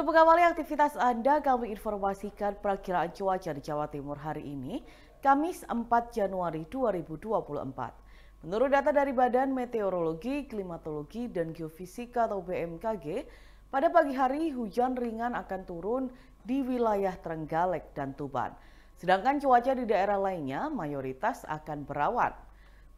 Untuk mengawali aktivitas Anda, kami informasikan perkiraan cuaca di Jawa Timur hari ini, Kamis 4 Januari 2024. Menurut data dari Badan Meteorologi, Klimatologi, dan Geofisika atau BMKG, pada pagi hari hujan ringan akan turun di wilayah Trenggalek dan Tuban. Sedangkan cuaca di daerah lainnya mayoritas akan berawan.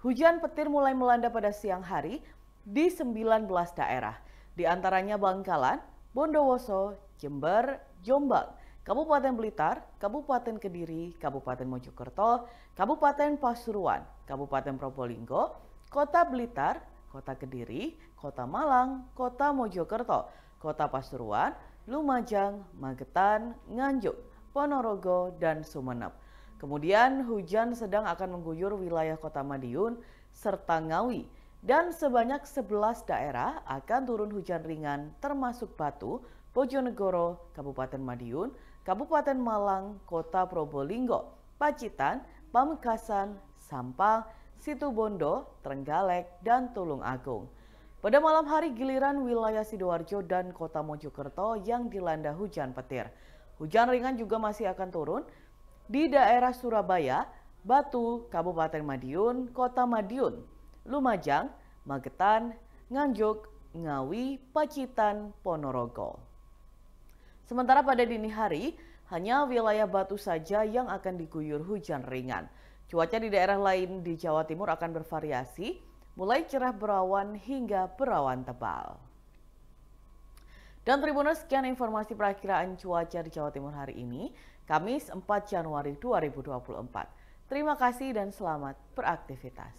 Hujan petir mulai melanda pada siang hari di 19 daerah, di antaranya Bangkalan, Bondowoso, Jember, Jombang, Kabupaten Blitar, Kabupaten Kediri, Kabupaten Mojokerto, Kabupaten Pasuruan, Kabupaten Probolinggo, Kota Blitar, Kota Kediri, Kota Malang, Kota Mojokerto, Kota Pasuruan, Lumajang, Magetan, Nganjuk, Ponorogo, dan Sumeneb. Kemudian hujan sedang akan mengguyur wilayah Kota Madiun serta Ngawi dan sebanyak 11 daerah akan turun hujan ringan termasuk Batu, Bojonegoro, Kabupaten Madiun, Kabupaten Malang, Kota Probolinggo, Pacitan, Pamekasan, Sampang, Situbondo, Trenggalek, dan Tulung Agung. Pada malam hari giliran wilayah Sidoarjo dan Kota Mojokerto yang dilanda hujan petir. Hujan ringan juga masih akan turun di daerah Surabaya, Batu, Kabupaten Madiun, Kota Madiun, Lumajang, Magetan, Nganjuk, Ngawi, Pacitan, Ponorogo. Sementara pada dini hari, hanya wilayah Batu saja yang akan diguyur hujan ringan. Cuaca di daerah lain di Jawa Timur akan bervariasi, mulai cerah berawan hingga berawan tebal. Dan Tribunus, sekian informasi perakiraan cuaca di Jawa Timur hari ini, Kamis 4 Januari 2024. Terima kasih dan selamat beraktivitas.